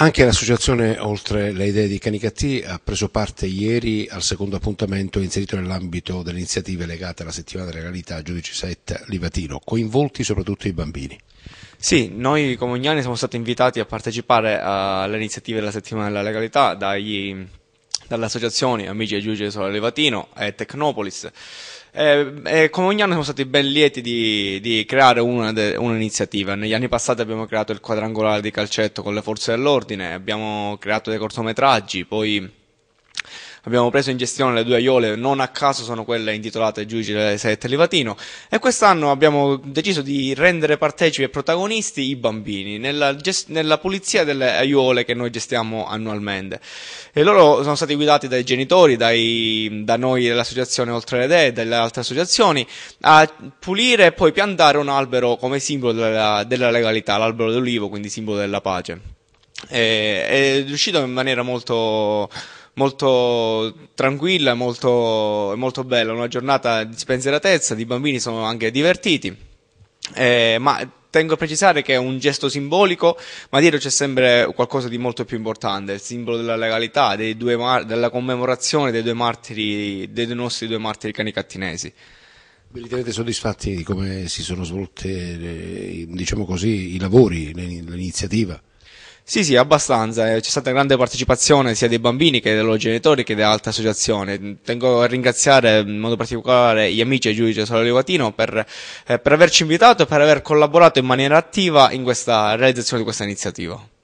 Anche l'associazione Oltre le idee di Canicattì ha preso parte ieri al secondo appuntamento inserito nell'ambito delle iniziative legate alla settimana della legalità Giudici 7 Livatino, coinvolti soprattutto i bambini. Sì, noi come ogni anno siamo stati invitati a partecipare alle iniziative della settimana della legalità dagli dall'associazione Amici e Giudice di Sole Levatino e Tecnopolis. E, eh, e eh, come ogni anno siamo stati ben lieti di, di creare una de, un'iniziativa. Negli anni passati abbiamo creato il quadrangolare di calcetto con le forze dell'ordine, abbiamo creato dei cortometraggi, poi abbiamo preso in gestione le due aiole, non a caso sono quelle intitolate delle Sette Livatino e quest'anno abbiamo deciso di rendere partecipi e protagonisti i bambini nella, gest- nella pulizia delle aiole che noi gestiamo annualmente. E loro sono stati guidati dai genitori, dai, da noi dell'associazione Oltre le Idee e dalle altre associazioni a pulire e poi piantare un albero come simbolo della, della legalità, l'albero d'olivo, quindi simbolo della pace. E, è riuscito in maniera molto molto tranquilla, molto, molto bella, una giornata di spensieratezza, i bambini sono anche divertiti, eh, ma tengo a precisare che è un gesto simbolico, ma dietro c'è sempre qualcosa di molto più importante, il simbolo della legalità, mar- della commemorazione dei, due martiri, dei nostri due martiri canicattinesi. Vi ritenete soddisfatti di come si sono svolte eh, diciamo così, i lavori, l'iniziativa? Sì, sì, abbastanza. Eh, c'è stata grande partecipazione sia dei bambini che dei loro genitori che dell'altra associazione. Tengo a ringraziare in modo particolare gli amici e giudice Solo Livatino per, eh, per averci invitato e per aver collaborato in maniera attiva in questa realizzazione di questa iniziativa.